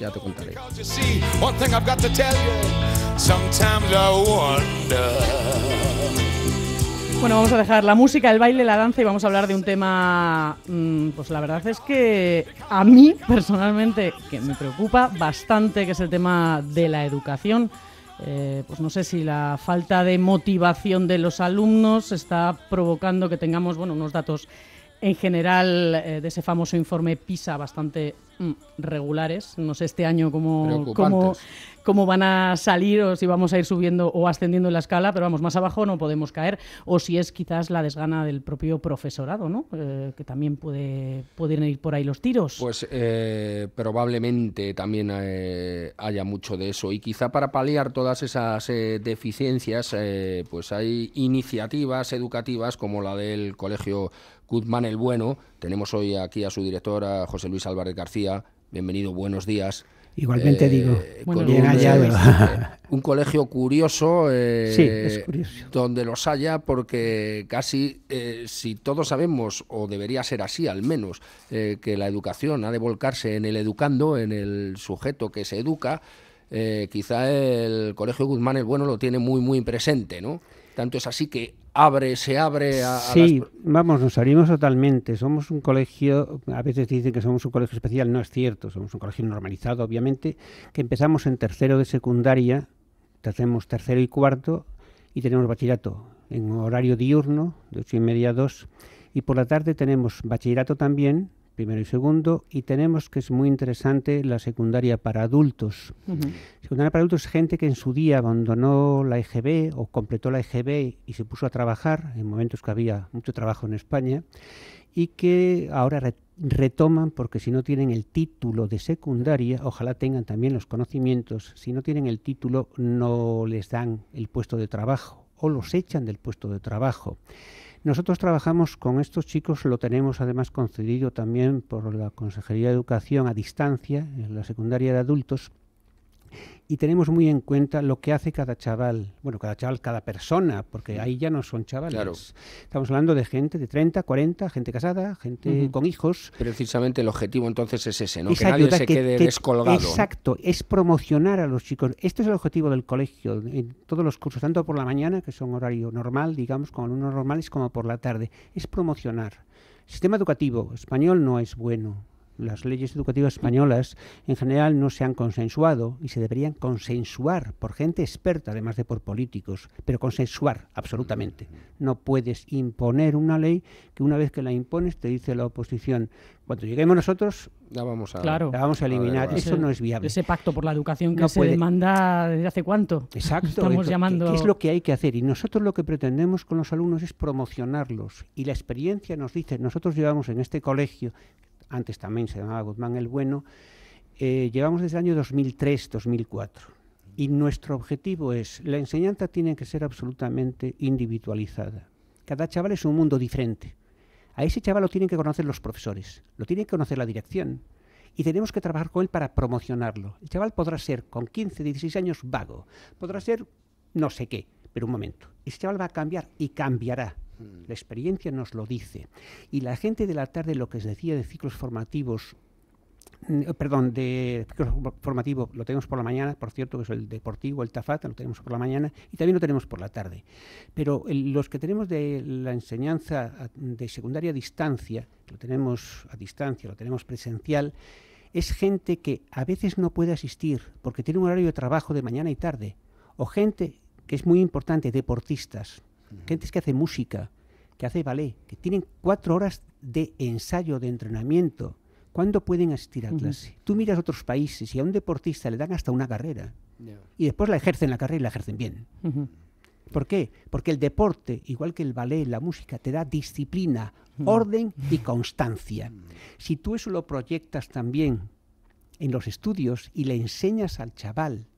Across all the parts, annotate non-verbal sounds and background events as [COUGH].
Ya te contaré. Bueno, vamos a dejar la música, el baile, la danza y vamos a hablar de un tema, mm, pues la verdad es que a mí personalmente que me preocupa bastante, que es el tema de la educación. Eh, pues no sé si la falta de motivación de los alumnos está provocando que tengamos bueno, unos datos en general eh, de ese famoso informe PISA bastante Mm, regulares. No sé este año cómo, van a salir o si vamos a ir subiendo o ascendiendo en la escala, pero vamos, más abajo no podemos caer. O si es quizás la desgana del propio profesorado, eh, que también puede, pueden ir por ahí los tiros. Pues eh, probablemente también eh, haya mucho de eso. Y quizá para paliar todas esas deficiencias, pues hay iniciativas educativas como la del Colegio Guzmán el Bueno. Tenemos hoy aquí a su directora, José Luis Álvarez García bienvenido, buenos días. Igualmente digo, eh, eh, un, colegio eh, curioso, donde los haya, porque casi, si todos sabemos, o debería ser así al menos, que la educación ha de volcarse en el educando, en el sujeto que se educa, eh, quizá el Colegio Guzmán el Bueno lo tiene muy, muy presente, ¿no? Tanto es así que abre, se abre a... Sí, vamos, nos abrimos totalmente. Somos un colegio, a veces dicen que somos un colegio especial, no es cierto, somos un colegio normalizado, obviamente, que empezamos en tercero de secundaria, hacemos tercero y cuarto y tenemos bachillerato en horario diurno, de ocho y media a dos, y por la tarde tenemos bachillerato también, primero y segundo, y tenemos, que es muy interesante, la secundaria para adultos. Secundaria para adultos es gente que en su día abandonó la EGB o completó la EGB y se puso a trabajar, en momentos que había mucho trabajo en España, y que ahora retoman, porque si no tienen el título de secundaria, ojalá tengan también los conocimientos, si no tienen el título no les dan el puesto de trabajo o los echan del puesto de trabajo. Nosotros trabajamos con estos chicos, lo tenemos además concedido también por la Consejería de Educación a distancia, en la secundaria de adultos, y tenemos muy en cuenta lo que hace cada chaval, bueno, cada chaval, cada persona, porque mm. ahí ya no son chavales. Estamos hablando de gente de 30, 40, gente casada, gente con hijos. Precisamente el objetivo entonces es ese, ¿no? que nadie se quede descolgado. Exacto, es promocionar a los chicos. Este es el objetivo del colegio, en todos los cursos, tanto por la mañana, que son horario normal, digamos, con unos normales, como por la tarde. Es promocionar. El sistema educativo español no es bueno las leyes educativas españolas en general no se han consensuado y se deberían consensuar por gente experta, además de por políticos, pero consensuar absolutamente. No puedes imponer una ley que una vez que la impones te dice la oposición, cuando lleguemos nosotros la vamos a, eliminar. Eso no es viable. Ese pacto por la educación que se puede. demanda desde hace cuánto. Exacto. Estamos llamando... ¿qué es lo que hay que hacer? Y nosotros lo que pretendemos con los alumnos es promocionarlos. Y la experiencia nos dice, nosotros llevamos en este colegio antes también se llamaba Guzmán el Bueno, eh, llevamos desde el año 2003-2004. Y nuestro objetivo es, la enseñanza tiene que ser absolutamente individualizada. Cada chaval es un mundo diferente. A ese chaval lo tienen que conocer los profesores, lo tiene que conocer la dirección. Y tenemos que trabajar con él para promocionarlo. El chaval podrá ser con 15, 16 años vago, podrá ser no sé qué, pero un momento. Ese chaval va a cambiar y cambiará. Mm. La experiencia nos lo dice. Y la gente de la tarde, lo que se decía de ciclos formativos, mm, eh, perdón, de ciclos formativos, lo tenemos por la mañana, por cierto, que es el deportivo, el tafata, lo tenemos por la mañana y también lo tenemos por la tarde. Pero los que tenemos de la enseñanza de secundaria a distancia, lo tenemos a distancia, lo tenemos presencial, es gente que a veces no puede asistir porque tiene un horario de trabajo de mañana y tarde, o gente que es muy importante, deportistas, Gente que hace música, que hace ballet, que tienen cuatro horas de ensayo, de entrenamiento. ¿Cuándo pueden asistir a clase? Tú miras otros países y a un deportista le dan hasta una carrera. Y después la ejercen la carrera y la ejercen bien. ¿Por qué? Porque el deporte, igual que el ballet, la música, te da disciplina, orden y constancia. Si tú eso lo proyectas también en los estudios y le enseñas al chaval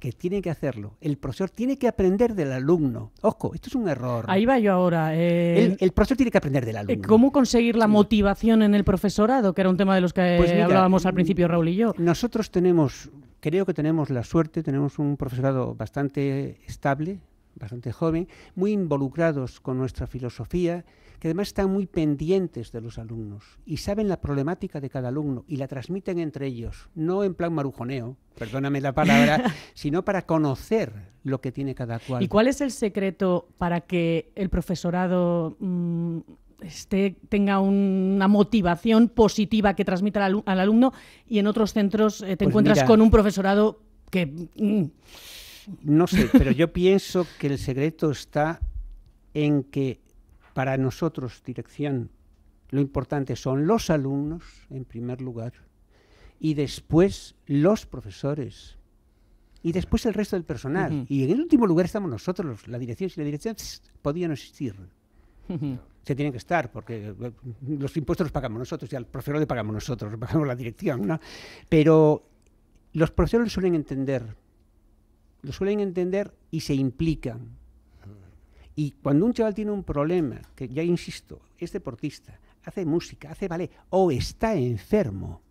que tiene que hacerlo. El profesor tiene que aprender del alumno. Ojo, esto es un error. Ahí va yo ahora. Eh. El, profesor tiene que aprender del eh, alumno. ¿Cómo conseguir la motivación en el profesorado? Que era un tema de los que pues hablábamos al mm, principio Raúl y yo. Nosotros tenemos, creo que tenemos la suerte, tenemos un profesorado bastante estable, bastante joven, muy involucrados con nuestra filosofía, que además están muy pendientes de los alumnos y saben la problemática de cada alumno y la transmiten entre ellos, no en plan marujoneo, perdóname la palabra, [LAUGHS] sino para conocer lo que tiene cada cual. ¿Y cuál es el secreto para que el profesorado mm, tenga una motivación positiva que transmita al, alumno y en otros centros eh, te pues encuentras con un profesorado que... Mm, no sé, pero yo pienso que el secreto está en que para nosotros, dirección, lo importante son los alumnos, en primer lugar, y después los profesores, y después el resto del personal. Y en el último lugar estamos nosotros, la dirección. Si la dirección podía no existir, se tienen que estar, porque eh, los impuestos los pagamos nosotros y al profesor le pagamos nosotros, pagamos la dirección. Pero los profesores suelen entender lo suelen entender y se implican. Y cuando un chaval tiene un problema, que ya insisto, es deportista, hace música, hace ballet, o está enfermo,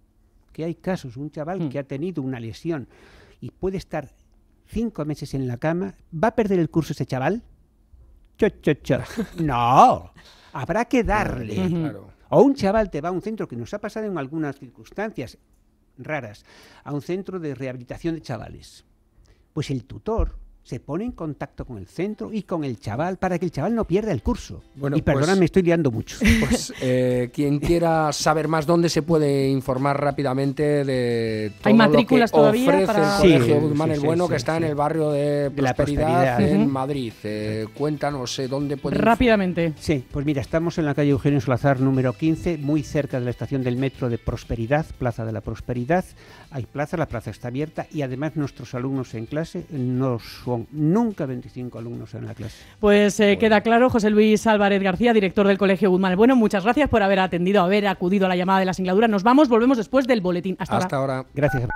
que hay casos, un chaval que hmm. ha tenido una lesión y puede estar cinco meses en la cama, ¿va a perder el curso ese chaval? Cho, cho, cho. [LAUGHS] no, habrá que darle. O un chaval te va a un centro que nos ha pasado en algunas circunstancias raras, a un centro de rehabilitación de chavales pues el tutor se pone en contacto con el centro y con el chaval para que el chaval no pierda el curso. Bueno, y perdóname, pues, me estoy liando mucho. [LAUGHS] Pues eh, quien quiera saber más dónde se puede informar rápidamente de todo ¿Hay matrículas todavía ofrece el Colegio Guzmán el Bueno que está en el barrio de Prosperidad, en ¿eh? Madrid. Eh, cuéntanos dónde puede Rápidamente. Sí, pues mira, estamos en la calle Eugenio Salazar número 15, muy cerca de la estación del metro de Prosperidad, Plaza de la Prosperidad. Hay plaza, la plaza está abierta y además nuestros alumnos en clase nos nunca 25 alumnos en la clase. Pues eh, queda claro, José Luis Álvarez García, director del Colegio Guzmán. Bueno, muchas gracias por haber atendido, haber acudido a la llamada de la singladura. Nos vamos, volvemos después del boletín. Hasta, Hasta ahora. Gracias.